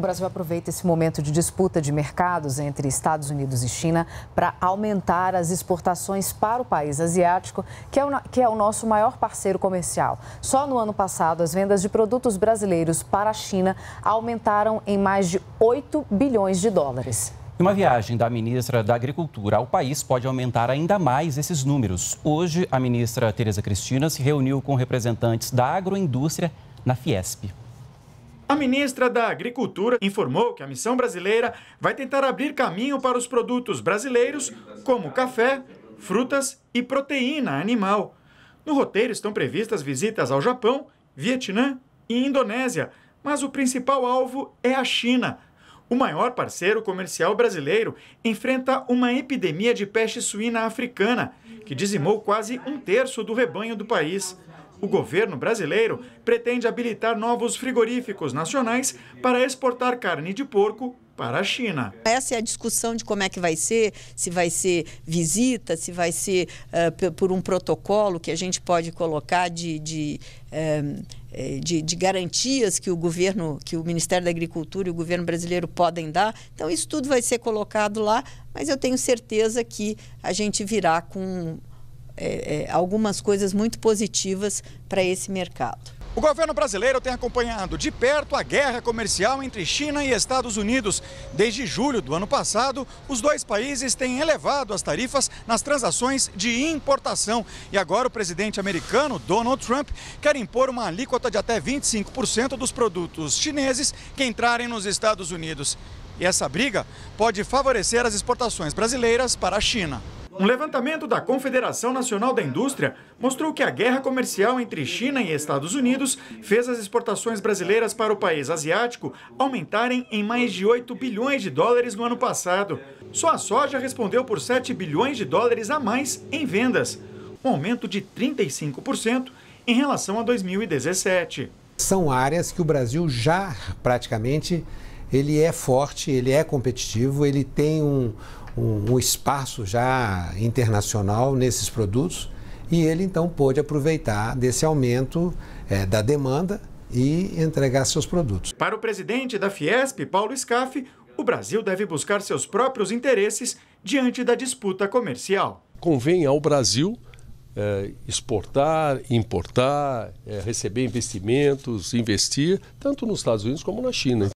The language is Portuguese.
O Brasil aproveita esse momento de disputa de mercados entre Estados Unidos e China para aumentar as exportações para o país asiático, que é, o, que é o nosso maior parceiro comercial. Só no ano passado, as vendas de produtos brasileiros para a China aumentaram em mais de 8 bilhões de dólares. Uma viagem da ministra da Agricultura ao país pode aumentar ainda mais esses números. Hoje, a ministra Tereza Cristina se reuniu com representantes da agroindústria na Fiesp. A ministra da Agricultura informou que a missão brasileira vai tentar abrir caminho para os produtos brasileiros, como café, frutas e proteína animal. No roteiro estão previstas visitas ao Japão, Vietnã e Indonésia, mas o principal alvo é a China. O maior parceiro comercial brasileiro enfrenta uma epidemia de peste suína africana, que dizimou quase um terço do rebanho do país o governo brasileiro pretende habilitar novos frigoríficos nacionais para exportar carne de porco para a China. Essa é a discussão de como é que vai ser, se vai ser visita, se vai ser uh, por um protocolo que a gente pode colocar de, de, eh, eh, de, de, garantias que o governo, que o Ministério da Agricultura e o governo brasileiro podem dar. Então isso tudo vai ser colocado lá, mas eu tenho certeza que a gente virá com é, é, algumas coisas muito positivas para esse mercado. O governo brasileiro tem acompanhado de perto a guerra comercial entre China e Estados Unidos. Desde julho do ano passado, os dois países têm elevado as tarifas nas transações de importação. E agora o presidente americano, Donald Trump, quer impor uma alíquota de até 25% dos produtos chineses que entrarem nos Estados Unidos. E essa briga pode favorecer as exportações brasileiras para a China. Um levantamento da Confederação Nacional da Indústria mostrou que a guerra comercial entre China e Estados Unidos fez as exportações brasileiras para o país asiático aumentarem em mais de 8 bilhões de dólares no ano passado. Só a soja respondeu por 7 bilhões de dólares a mais em vendas, um aumento de 35% em relação a 2017. São áreas que o Brasil já praticamente ele é forte, ele é competitivo, ele tem um, um, um espaço já internacional nesses produtos e ele então pôde aproveitar desse aumento é, da demanda e entregar seus produtos. Para o presidente da Fiesp, Paulo Scaff, o Brasil deve buscar seus próprios interesses diante da disputa comercial. Convém ao Brasil é, exportar, importar, é, receber investimentos, investir, tanto nos Estados Unidos como na China.